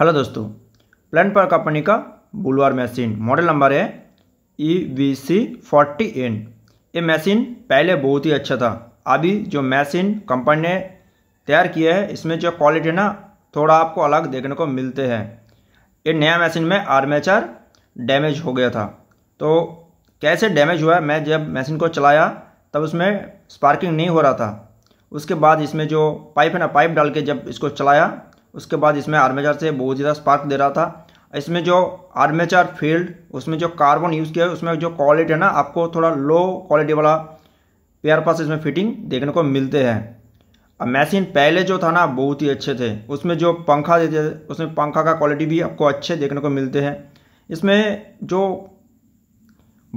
hello दोस्तों plaint पर company का बुलवार मशीन मॉडल नंबर है E V C forty N ये मशीन पहले बहुत ही अच्छा था अभी जो मशीन कंपनी ने तैयार किया है इसमें जो क्वालिटी ना थोड़ा आपको अलग देखने को मिलते हैं ये नया मशीन में आर्मेचर डैमेज हो गया था तो कैसे डैमेज हुआ मैं जब मशीन को चलाया तब उसमें स्पार्किंग नहीं हो रहा था उसके बाद इसमें जो पाइप है ना पाइप डाल के जब इसको चलाया उसके बाद इसमें आर्मेचर से बहुत ज़्यादा स्पार्क दे रहा था इसमें जो आर्मेचर फील्ड उसमें जो कार्बन यूज़ किया है उसमें जो क्वालिटी है ना आपको थोड़ा लो क्वालिटी वाला पेयर पास इसमें फिटिंग देखने को मिलते हैं अब मशीन पहले जो था ना बहुत ही अच्छे थे उसमें जो पंखा देते थे उसमें पंखा का क्वालिटी भी आपको अच्छे देखने को मिलते हैं इसमें जो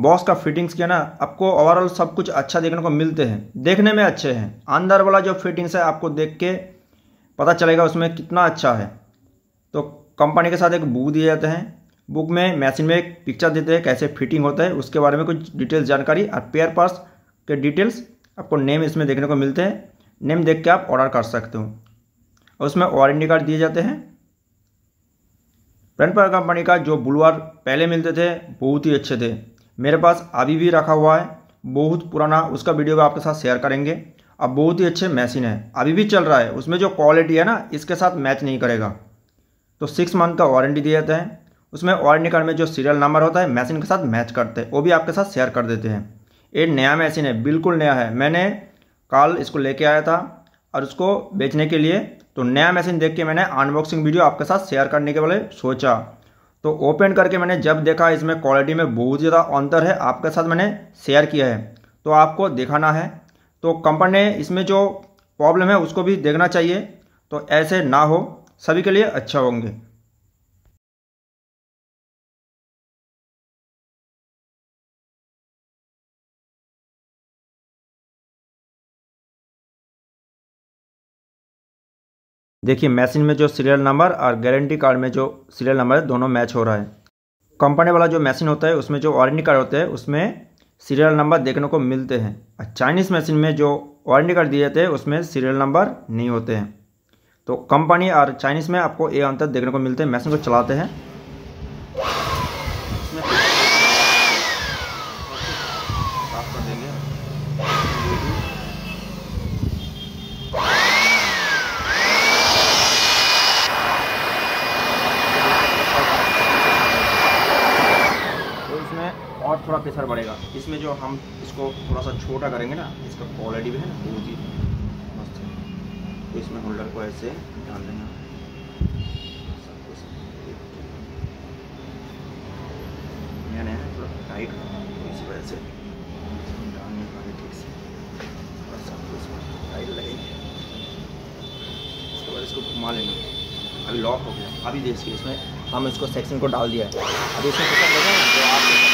बॉस का फिटिंग्स किया ना आपको ओवरऑल सब कुछ अच्छा देखने को मिलते हैं देखने में अच्छे हैं अंदर वाला जो फिटिंग्स है आपको देख के पता चलेगा उसमें कितना अच्छा है तो कंपनी के साथ एक बुक दिए जाते हैं बुक में मशीन में एक पिक्चर देते हैं कैसे फिटिंग होता है उसके बारे में कुछ डिटेल्स जानकारी और पेयर पार्ट्स के डिटेल्स आपको नेम इसमें देखने को मिलते हैं नेम देख के आप ऑर्डर कर सकते हो और उसमें वारंटी कार्ड दिए जाते हैं ब्रैंड कंपनी का जो बुलवार पहले मिलते थे बहुत ही अच्छे थे मेरे पास अभी भी रखा हुआ है बहुत पुराना उसका वीडियो भी आपके साथ शेयर करेंगे अब बहुत ही अच्छे मशीन है अभी भी चल रहा है उसमें जो क्वालिटी है ना इसके साथ मैच नहीं करेगा तो सिक्स मंथ का वारंटी दिया जाता है उसमें वारंटी कार्ड में जो सीरियल नंबर होता है मशीन के साथ मैच करते हैं वो भी आपके साथ शेयर कर देते हैं ये नया मशीन है बिल्कुल नया है मैंने कल इसको लेके आया था और उसको बेचने के लिए तो नया मशीन देख के मैंने अनबॉक्सिंग वीडियो आपके साथ शेयर करने के बारे सोचा तो ओपन करके मैंने जब देखा इसमें क्वालिटी में बहुत ज़्यादा अंतर है आपके साथ मैंने शेयर किया है तो आपको दिखाना है तो कंपनी ने इसमें जो प्रॉब्लम है उसको भी देखना चाहिए तो ऐसे ना हो सभी के लिए अच्छा होंगे देखिए मशीन में जो सीरियल नंबर और गारंटी कार्ड में जो सीरियल नंबर है दोनों मैच हो रहा है कंपनी वाला जो मशीन होता है उसमें जो वारंटी कार्ड होते है उसमें सीरियल नंबर देखने को मिलते हैं और चाइनीज़ मशीन में जो वारंटी दिए थे उसमें सीरियल नंबर नहीं होते हैं तो कंपनी और चाइनीज़ में आपको ये अंतर देखने को मिलते हैं मशीन को चलाते हैं थोड़ा प्रेशर बढ़ेगा इसमें जो हम इसको थोड़ा सा छोटा करेंगे ना इसका क्वालिटी भी है ना बहुत ही मस्त है तो इसमें होल्डर को ऐसे डाल देना मैंने टाइट तो इसी वजह से इसको घुमा लेना अभी लॉक हो गया अभी देखिए इसमें हम इसको सेक्शन को डाल दिया है अभी इसमें तो आप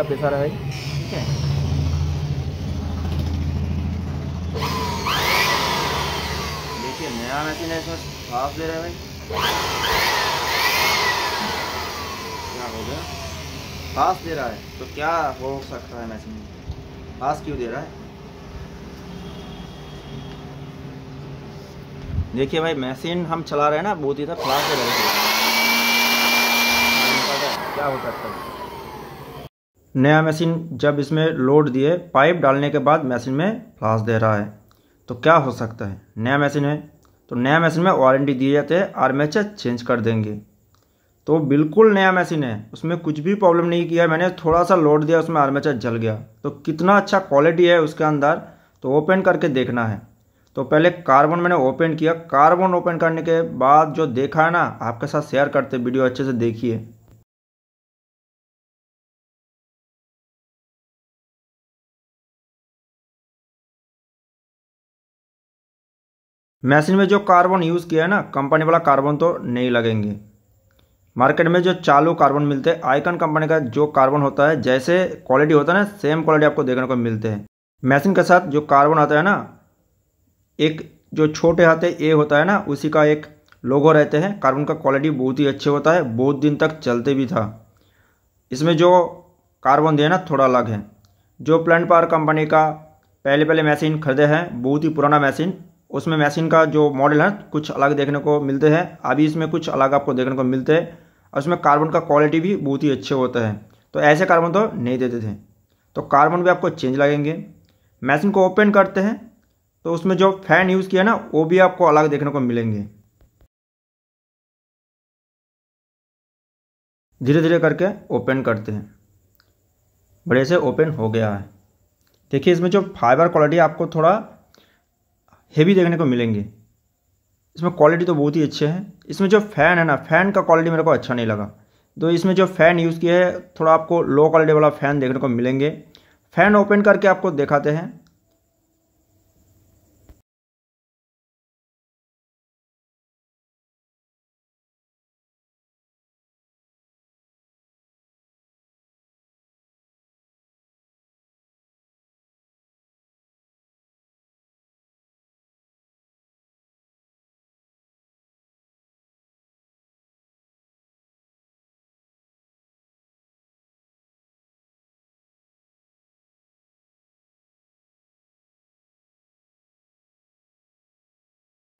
का प्रेशर है ठीक है देखिए नया मशीन है इसमें साफ दे रहे हैं भाई क्या हो गया पास दे रहा है तो क्या हो सकता है मशीन पास क्यों दे रहा है देखिए भाई मशीन हम चला रहे हैं ना बहुत ही था फ्लाश क्या हो सकता है नया मशीन जब इसमें लोड दिए पाइप डालने के बाद मशीन में फ्लास दे रहा है तो क्या हो सकता है नया मशीन है तो नया मशीन में वारंटी दिए जाते हैं आर्मेचर चेंज कर देंगे तो बिल्कुल नया मशीन है उसमें कुछ भी प्रॉब्लम नहीं किया मैंने थोड़ा सा लोड दिया उसमें आर्मेचर जल गया तो कितना अच्छा क्वालिटी है उसके अंदर तो ओपन करके देखना है तो पहले कार्बन मैंने ओपन किया कार्बन ओपन करने के बाद जो देखा है ना आपके साथ शेयर करते वीडियो अच्छे से देखिए मशीन में जो कार्बन यूज़ किया है ना कंपनी वाला कार्बन तो नहीं लगेंगे मार्केट में जो चालू कार्बन मिलते हैं आइकन कंपनी का जो कार्बन होता है जैसे क्वालिटी होता है ना सेम क्वालिटी आपको देखने को मिलते हैं मशीन के साथ जो कार्बन आता है ना एक जो छोटे हाथे ए होता है ना उसी का एक लोगो रहते हैं कार्बन का क्वालिटी बहुत ही अच्छे होता है बहुत दिन तक चलते भी था इसमें जो कार्बन दिया ना थोड़ा अलग है जो प्लांट पावर कंपनी का पहले पहले मशीन खरीदे हैं बहुत ही पुराना मशीन उसमें मशीन का जो मॉडल है कुछ अलग देखने को मिलते हैं अभी इसमें कुछ अलग आपको देखने को मिलते हैं और उसमें कार्बन का क्वालिटी भी बहुत ही अच्छे होता है तो ऐसे कार्बन तो नहीं देते थे तो कार्बन भी आपको चेंज लगेंगे मशीन को ओपन करते हैं तो उसमें जो फैन यूज़ किया ना वो भी आपको अलग देखने को मिलेंगे धीरे धीरे करके ओपन करते हैं बड़े से ओपन हो गया है देखिए इसमें जो फाइबर क्वालिटी आपको थोड़ा हैवी देखने को मिलेंगे इसमें क्वालिटी तो बहुत ही अच्छे हैं इसमें जो फ़ैन है ना फ़ैन का क्वालिटी मेरे को अच्छा नहीं लगा तो इसमें जो फ़ैन यूज़ किया है थोड़ा आपको लो क्वालिटी वाला फ़ैन देखने को मिलेंगे फ़ैन ओपन करके आपको दिखाते हैं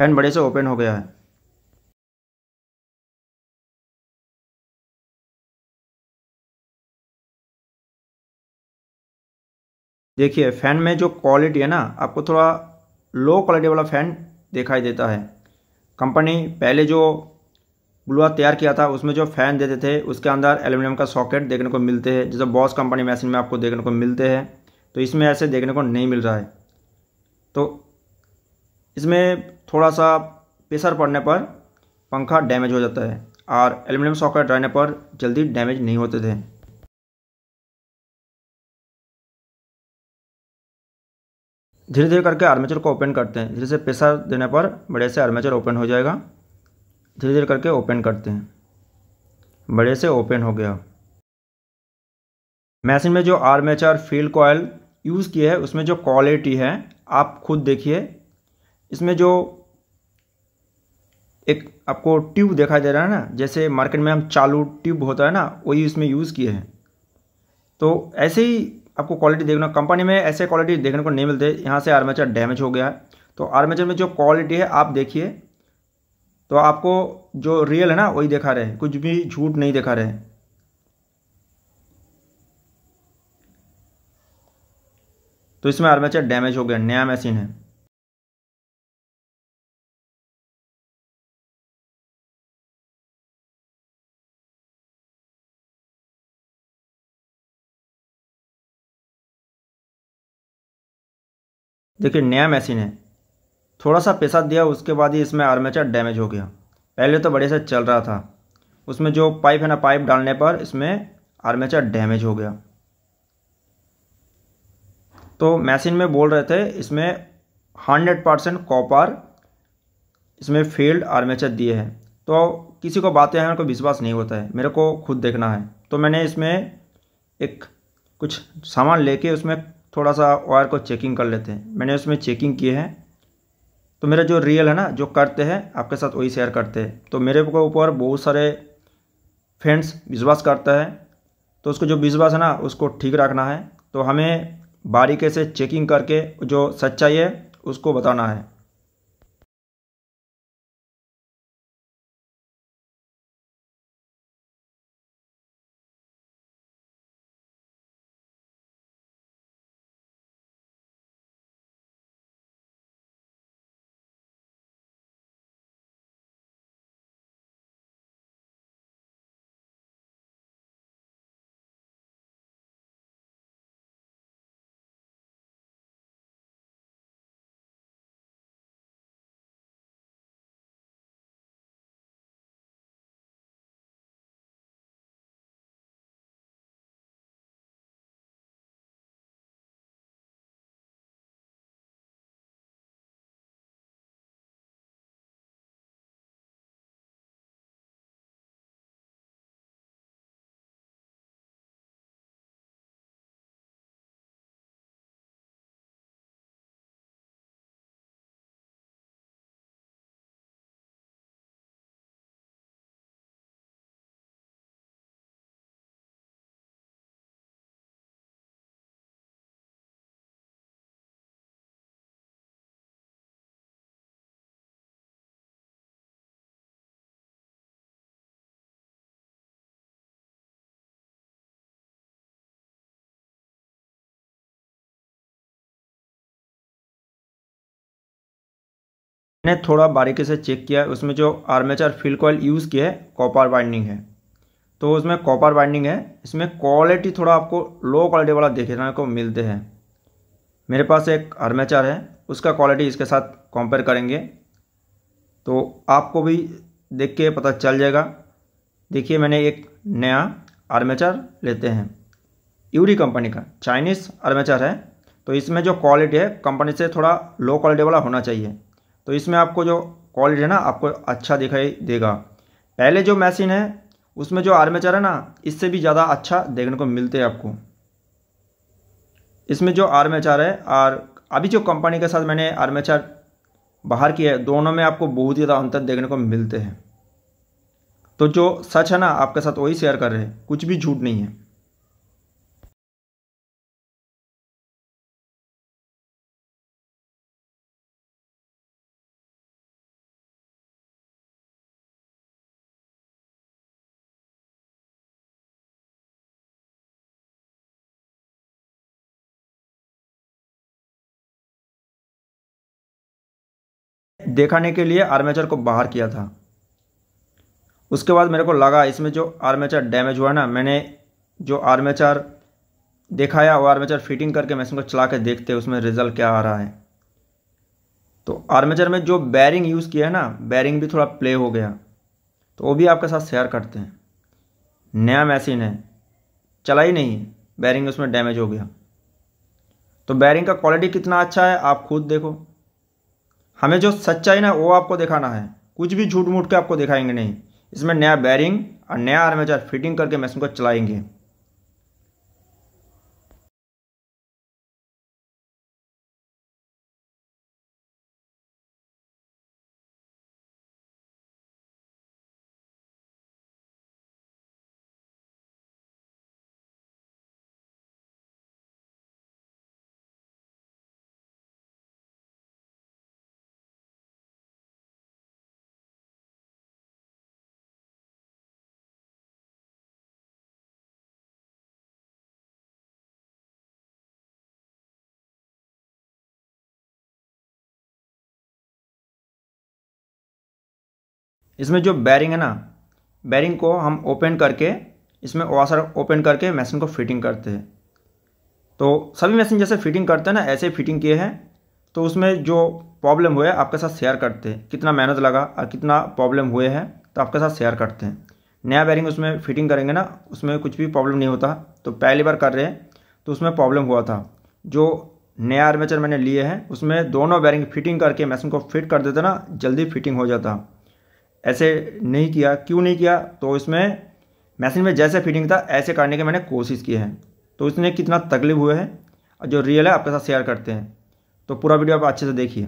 फैन बड़े से ओपन हो गया है देखिए फ़ैन में जो क्वालिटी है ना आपको थोड़ा लो क्वालिटी वाला फ़ैन दिखाई देता है कंपनी पहले जो ब्लुआ तैयार किया था उसमें जो फ़ैन देते थे उसके अंदर एल्यूमिनियम का सॉकेट देखने को मिलते हैं जैसे बॉस कंपनी मशीन में आपको देखने को मिलते हैं तो इसमें ऐसे देखने को नहीं मिल रहा है तो इसमें थोड़ा सा प्रेशर पड़ने पर पंखा डैमेज हो जाता है और एल्युमिनियम सॉकेट रहने पर जल्दी डैमेज नहीं होते थे धीरे धीरे करके आर्मेचर को ओपन करते हैं धीरे से प्रेशर देने पर बड़े से आर्मेचर ओपन हो जाएगा धीरे धीरे करके ओपन करते हैं बड़े से ओपन हो गया मशीन में जो आर्मेचर फील्ड कॉयल यूज़ किया है उसमें जो क्वालिटी है आप खुद देखिए इसमें जो एक आपको ट्यूब देखा दे रहा है ना जैसे मार्केट में हम चालू ट्यूब होता है ना वही उसमें यूज़ किए हैं तो ऐसे ही आपको क्वालिटी देखना कंपनी में ऐसे क्वालिटी देखने को नहीं मिलते यहाँ से आर्मेचर डैमेज हो गया है तो आर्मेचर में जो क्वालिटी है आप देखिए तो आपको जो रियल है ना वही दिखा रहे हैं कुछ भी झूठ नहीं दिखा रहे हैं तो इसमें आर्मेचर डैमेज हो गया नया मशीन है देखिए नया मशीन है थोड़ा सा पैसा दिया उसके बाद ही इसमें आर्मेचर डैमेज हो गया पहले तो बढ़िया से चल रहा था उसमें जो पाइप है ना पाइप डालने पर इसमें आर्मेचर डैमेज हो गया तो मशीन में बोल रहे थे इसमें हंड्रेड परसेंट कॉपर इसमें फील्ड आर्मेचर दिए हैं तो किसी को बातें हैं को विश्वास नहीं होता है मेरे को खुद देखना है तो मैंने इसमें एक कुछ सामान लेके उसमें थोड़ा सा वायर को चेकिंग कर लेते हैं मैंने उसमें चेकिंग किए हैं तो मेरा जो रियल है ना जो करते हैं आपके साथ वही शेयर करते हैं तो मेरे को ऊपर बहुत सारे फ्रेंड्स विश्वास करता है तो उसको जो विश्वास है ना उसको ठीक रखना है तो हमें बारीकी से चेकिंग करके जो सच्चाई है उसको बताना है मैंने थोड़ा बारीकी से चेक किया उसमें जो आर्मेचर फील कॉयल यूज़ किया है कॉपर वाइंडिंग है तो उसमें कॉपर वाइंडिंग है इसमें क्वालिटी थोड़ा आपको लो क्वालिटी वाला देखने को मिलते हैं मेरे पास एक आर्मेचर है उसका क्वालिटी इसके साथ कंपेयर करेंगे तो आपको भी देख के पता चल जाएगा देखिए मैंने एक नया आर्मेचर लेते हैं यूरी कंपनी का चाइनीज़ आर्मेचर है तो इसमें जो क्वालिटी है कंपनी से थोड़ा लो क्वालिटी वाला होना चाहिए तो इसमें आपको जो क्वालिटी है ना आपको अच्छा दिखाई देगा पहले जो मशीन है उसमें जो आर्मेचर है ना इससे भी ज़्यादा अच्छा देखने को मिलते हैं आपको इसमें जो आर्मेचर है और अभी जो कंपनी के साथ मैंने आर्मेचर बाहर किया है दोनों में आपको बहुत ही ज़्यादा अंतर देखने को मिलते हैं तो जो सच है ना आपके साथ वही शेयर कर रहे हैं कुछ भी झूठ नहीं है देखाने के लिए आर्मेचर को बाहर किया था उसके बाद मेरे को लगा इसमें जो आर्मेचर डैमेज हुआ ना मैंने जो आर्मेचर दिखाया वो आर्मेचर फिटिंग करके मैं को चला के देखते उसमें रिजल्ट क्या आ रहा है तो आर्मेचर में जो बैरिंग यूज़ किया है ना बैरिंग भी थोड़ा प्ले हो गया तो वो भी आपके साथ शेयर करते हैं नया मशीन है चला ही नहीं बैरिंग उसमें डैमेज हो गया तो बैरिंग का क्वालिटी कितना अच्छा है आप खुद देखो हमें जो सच्चाई ना वो आपको दिखाना है कुछ भी झूठ मूठ के आपको दिखाएंगे नहीं इसमें नया बैरिंग और नया आर्मेचर फिटिंग करके मैं इसको चलाएंगे इसमें जो बैरिंग है ना बैरिंग को हम ओपन करके इसमें वाशर ओपन करके मशीन को फिटिंग करते हैं तो सभी मशीन जैसे फिटिंग करते हैं ना ऐसे फिटिंग किए हैं तो उसमें जो प्रॉब्लम हुए आपके साथ शेयर करते हैं कितना मेहनत लगा और कितना प्रॉब्लम हुए हैं तो आपके साथ शेयर करते हैं नया बैरिंग उसमें फिटिंग करेंगे ना उसमें कुछ भी प्रॉब्लम नहीं होता तो पहली बार कर रहे हैं तो उसमें प्रॉब्लम हुआ था जो नया आर्मेचर मैंने लिए हैं उसमें दोनों बैरिंग फिटिंग करके मशीन को फिट कर देते ना जल्दी फिटिंग हो जाता ऐसे नहीं किया क्यों नहीं किया तो इसमें मशीन में जैसे फिटिंग था ऐसे करने की मैंने कोशिश की है तो इसने कितना तकलीफ हुए है जो रियल है आपके साथ शेयर करते हैं तो पूरा वीडियो आप अच्छे से देखिए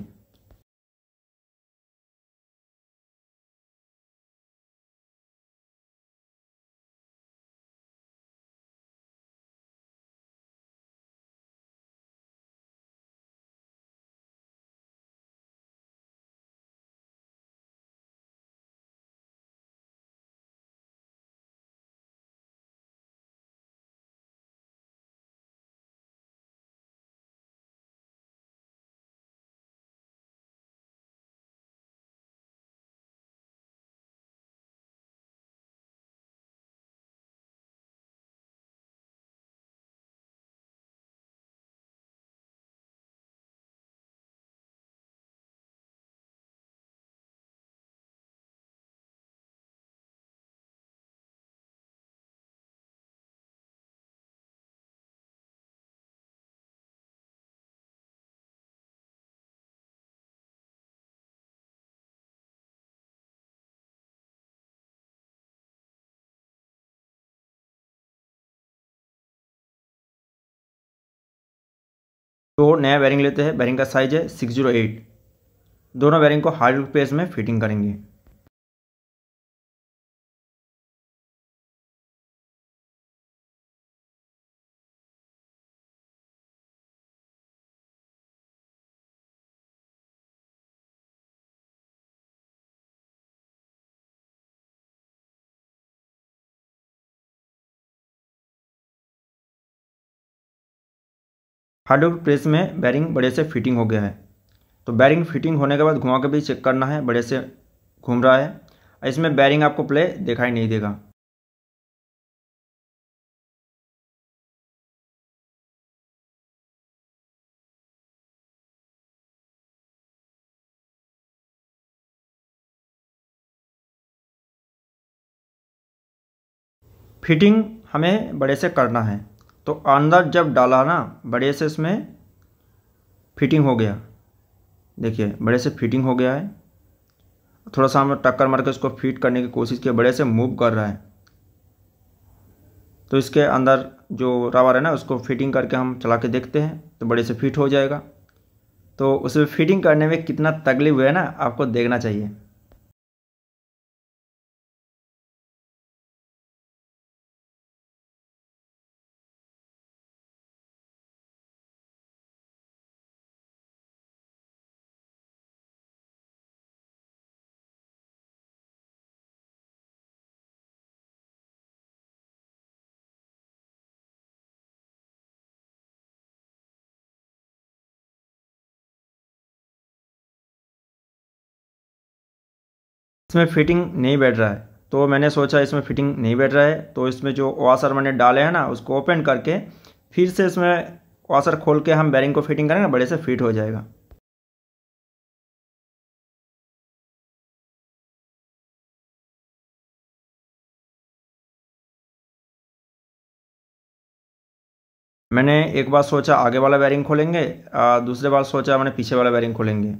तो नया बैरिंग लेते हैं बैरिंग का साइज है सिक्स जीरो एट दोनों बैरिंग को हार्ड पेस में फिटिंग करेंगे हाइड्रोलिक प्रेस में बैरिंग बड़े से फिटिंग हो गया है तो बैरिंग फिटिंग होने के बाद घुमा के भी चेक करना है बड़े से घूम रहा है इसमें बैरिंग आपको प्ले दिखाई नहीं देगा फिटिंग हमें बड़े से करना है तो अंदर जब डाला ना बड़े से इसमें फिटिंग हो गया देखिए बड़े से फिटिंग हो गया है थोड़ा सा हम टक्कर मार के उसको फिट करने की कोशिश की बड़े से मूव कर रहा है तो इसके अंदर जो रावर है ना उसको फिटिंग करके हम चला के देखते हैं तो बड़े से फिट हो जाएगा तो उसमें फिटिंग करने में कितना तकलीफ हुआ है ना आपको देखना चाहिए इसमें फिटिंग नहीं बैठ रहा है तो मैंने सोचा इसमें फिटिंग नहीं बैठ रहा है तो इसमें जो वाशर मैंने डाले हैं ना उसको ओपन करके फिर से इसमें वाशर खोल के हम बैरिंग को फिटिंग करेंगे बड़े से फिट हो जाएगा मैंने एक बार सोचा आगे वाला बैरिंग खोलेंगे दूसरे बार सोचा मैंने पीछे वाला बैरिंग खोलेंगे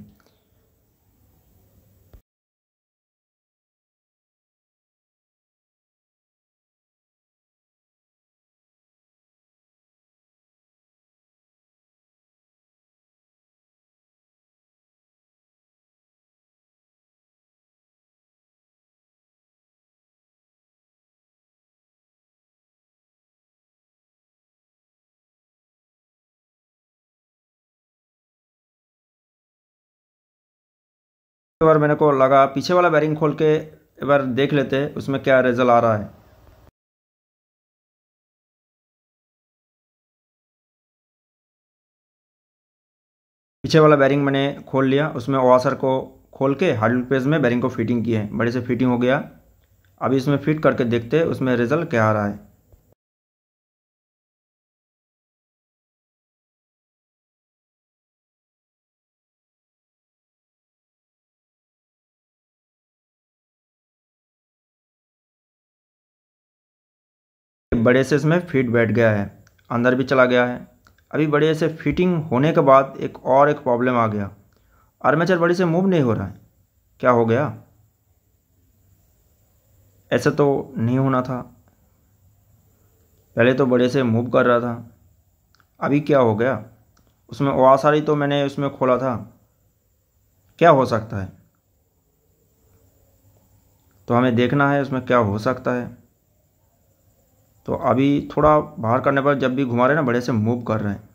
तो बार मैंने को लगा पीछे वाला बैरिंग खोल के एक बार देख लेते उसमें क्या रिजल्ट आ रहा है पीछे वाला बैरिंग मैंने खोल लिया उसमें वाशर को खोल के हार्ड पेज में बैरिंग को फिटिंग की है बड़े से फिटिंग हो गया अभी इसमें फिट करके देखते उसमें रिजल्ट क्या आ रहा है बड़े से इसमें फिट बैठ गया है अंदर भी चला गया है अभी बड़े से फिटिंग होने के बाद एक और एक प्रॉब्लम आ गया आर्मेचर बड़ी से मूव नहीं हो रहा है क्या हो गया ऐसा तो नहीं होना था पहले तो बड़े से मूव कर रहा था अभी क्या हो गया उसमें ओआसारी तो मैंने उसमें खोला था क्या हो सकता है तो हमें देखना है उसमें क्या हो सकता है तो अभी थोड़ा बाहर करने पर जब भी घुमा रहे हैं ना बड़े से मूव कर रहे हैं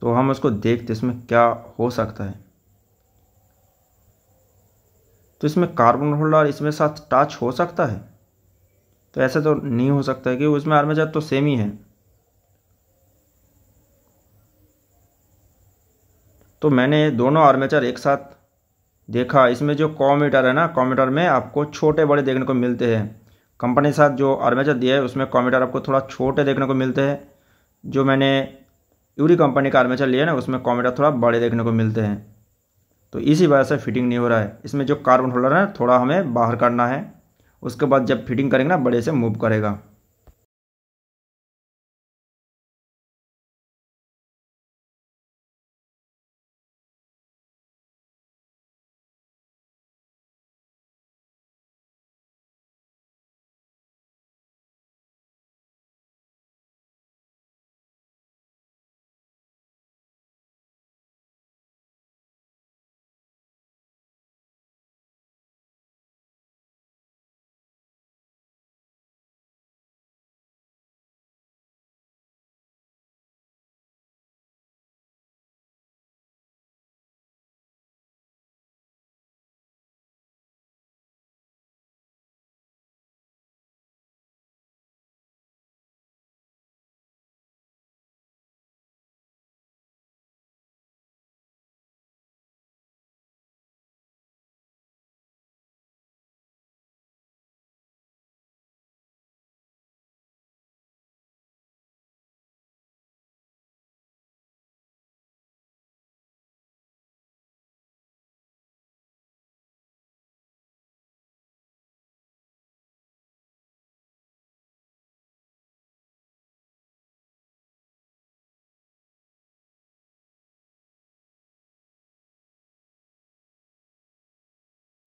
तो हम उसको देखते इसमें क्या हो सकता है तो इसमें कार्बन होल्डर इसमें साथ टच हो सकता है तो ऐसा तो नहीं हो सकता है कि उसमें आर्मेचर तो सेम ही है तो मैंने दोनों आर्मेचर एक साथ देखा इसमें जो कॉमीटर है ना कॉमीटर में आपको छोटे बड़े देखने को मिलते हैं कंपनी के साथ जो आर्मेचर दिया है उसमें कॉमेटर आपको थोड़ा छोटे देखने को मिलते हैं जो मैंने यूरी कंपनी का आर्मेचर लिया ना उसमें कॉमेटर थोड़ा बड़े देखने को मिलते हैं तो इसी वजह से फिटिंग नहीं हो रहा है इसमें जो कार्बन होल्डर है थोड़ा हमें बाहर करना है उसके बाद जब फिटिंग करेंगे ना बड़े से मूव करेगा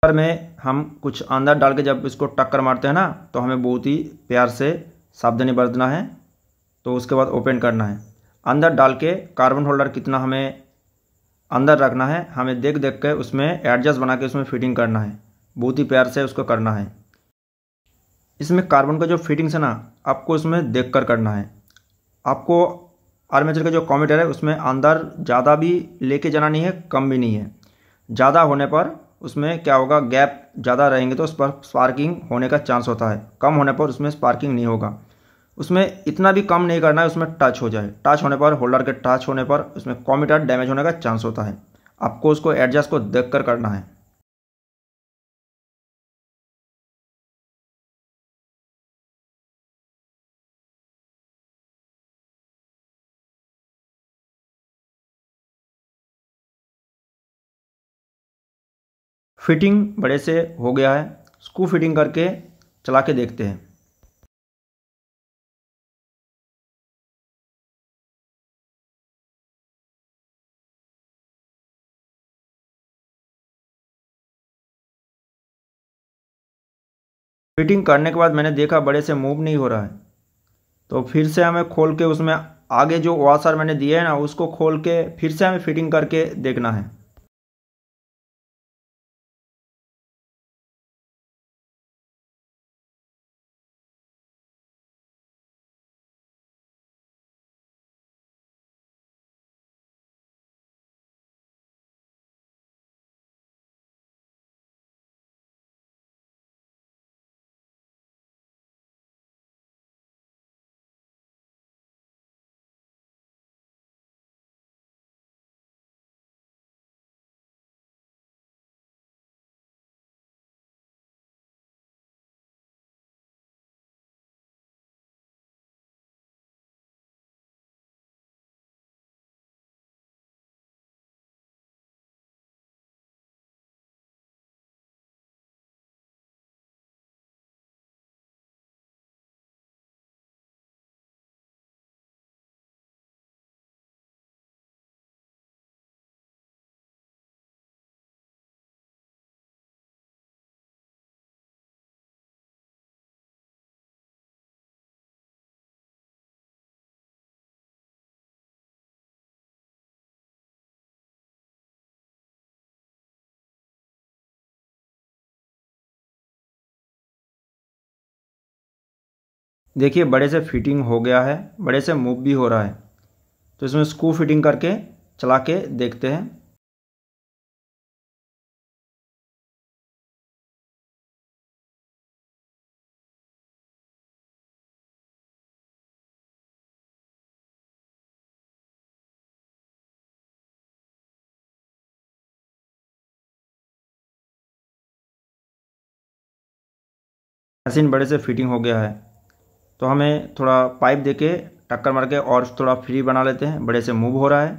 कुकर में हम कुछ अंदर डाल के जब इसको टक्कर मारते हैं ना तो हमें बहुत ही प्यार से सावधानी बरतना है तो उसके बाद ओपन करना है अंदर डाल के कार्बन होल्डर कितना हमें अंदर रखना है हमें देख देख के उसमें एडजस्ट बना के उसमें फिटिंग करना है बहुत ही प्यार से उसको करना है इसमें कार्बन का जो फिटिंग्स है ना आपको उसमें देख कर करना है आपको आर्मेचर का जो कॉमीटर है उसमें अंदर ज़्यादा भी लेके जाना नहीं है कम भी नहीं है ज़्यादा होने पर उसमें क्या होगा गैप ज़्यादा रहेंगे तो उस पर स्पार्किंग होने का चांस होता है कम होने पर उसमें स्पार्किंग नहीं होगा उसमें इतना भी कम नहीं करना है उसमें टच हो जाए टच होने पर होल्डर के टच होने पर उसमें कॉमिटर डैमेज होने का चांस होता है आपको उसको एडजस्ट को देख कर करना है फिटिंग बड़े से हो गया है स्क्रू फिटिंग करके चला के देखते हैं फिटिंग करने के बाद मैंने देखा बड़े से मूव नहीं हो रहा है तो फिर से हमें खोल के उसमें आगे जो वाशर मैंने दिया है ना उसको खोल के फिर से हमें फिटिंग करके देखना है देखिए बड़े से फिटिंग हो गया है बड़े से मूव भी हो रहा है तो इसमें स्क्रू फिटिंग करके चला के देखते हैं मशीन बड़े से फिटिंग हो गया है तो हमें थोड़ा पाइप देके टक्कर मार के और थोड़ा फ्री बना लेते हैं बड़े से मूव हो रहा है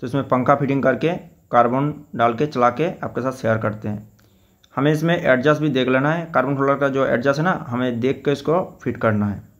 तो इसमें पंखा फिटिंग करके कार्बन डाल के चला के आपके साथ शेयर करते हैं हमें इसमें एडजस्ट भी देख लेना है कार्बन होल्डर का जो एडजस्ट है ना हमें देख के इसको फिट करना है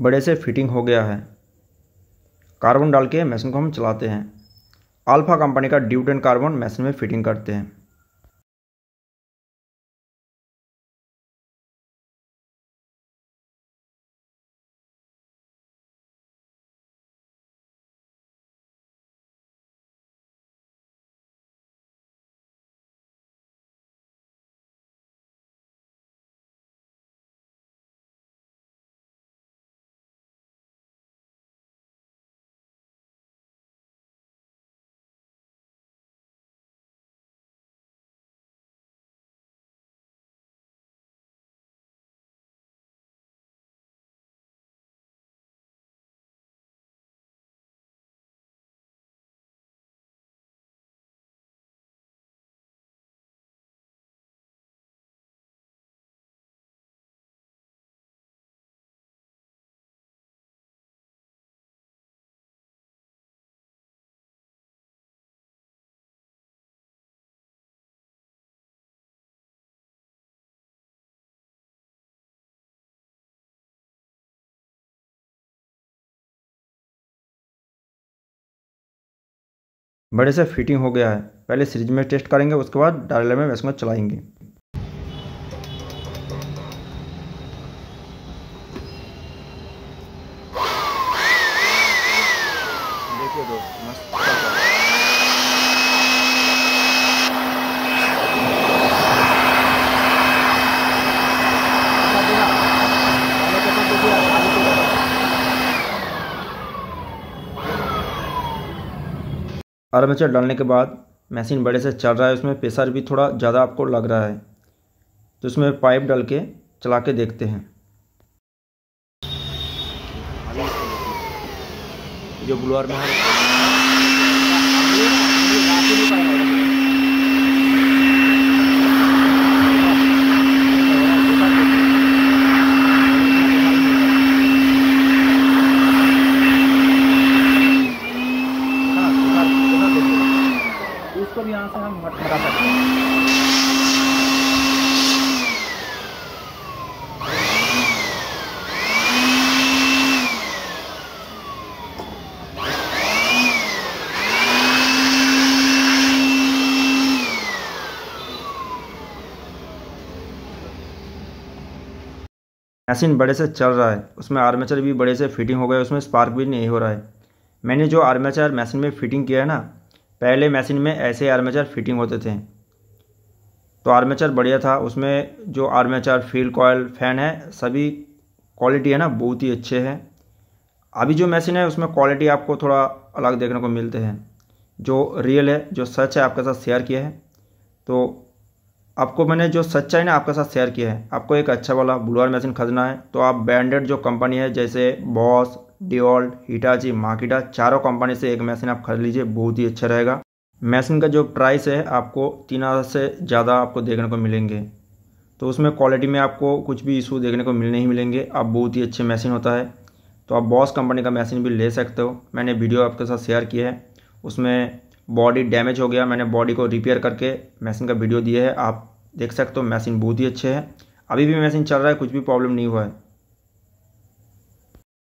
बड़े से फिटिंग हो गया है कार्बन डाल के मशीन को हम चलाते हैं अल्फा कंपनी का ड्यूटेन कार्बन मशीन में फिटिंग करते हैं बड़े से फिटिंग हो गया है पहले सीरीज में टेस्ट करेंगे उसके बाद डायरेला में वैसे में चलाएंगे आर्मेचर डालने के बाद मशीन बड़े से चल रहा है उसमें प्रेशर भी थोड़ा ज़्यादा आपको लग रहा है तो उसमें पाइप डाल के चला के देखते हैं जो ब्लोअर में है मशीन बड़े से चल रहा है उसमें आर्मेचर भी बड़े से फिटिंग हो गया उसमें स्पार्क भी नहीं हो रहा है मैंने जो आर्मेचर मशीन में फिटिंग किया है ना पहले मशीन में ऐसे आर्मेचर फिटिंग होते थे तो आर्मेचर बढ़िया था उसमें जो आर्मेचर फील्ड कॉयल फैन है सभी क्वालिटी है ना बहुत ही अच्छे है अभी जो मशीन है उसमें क्वालिटी आपको थोड़ा अलग देखने को मिलते हैं जो रियल है जो सच है आपके साथ शेयर किया है तो आपको मैंने जो सच्चाई ने आपके साथ शेयर किया है आपको एक अच्छा वाला बुलवार मशीन खरीदना है तो आप ब्रांडेड जो कंपनी है जैसे बॉस डिओल्ट हिटाची माकिटा चारों कंपनी से एक मशीन आप खरीद लीजिए बहुत ही अच्छा रहेगा मशीन का जो प्राइस है आपको तीन हज़ार से ज़्यादा आपको देखने को मिलेंगे तो उसमें क्वालिटी में आपको कुछ भी इशू देखने को मिलने ही मिलेंगे आप बहुत ही अच्छे मशीन होता है तो आप बॉस कंपनी का मशीन भी ले सकते हो मैंने वीडियो आपके साथ शेयर किया है उसमें बॉडी डैमेज हो गया मैंने बॉडी को रिपेयर करके मशीन का वीडियो दिया है आप देख सकते हो मशीन बहुत ही अच्छे है अभी भी मशीन चल रहा है कुछ भी प्रॉब्लम नहीं हुआ है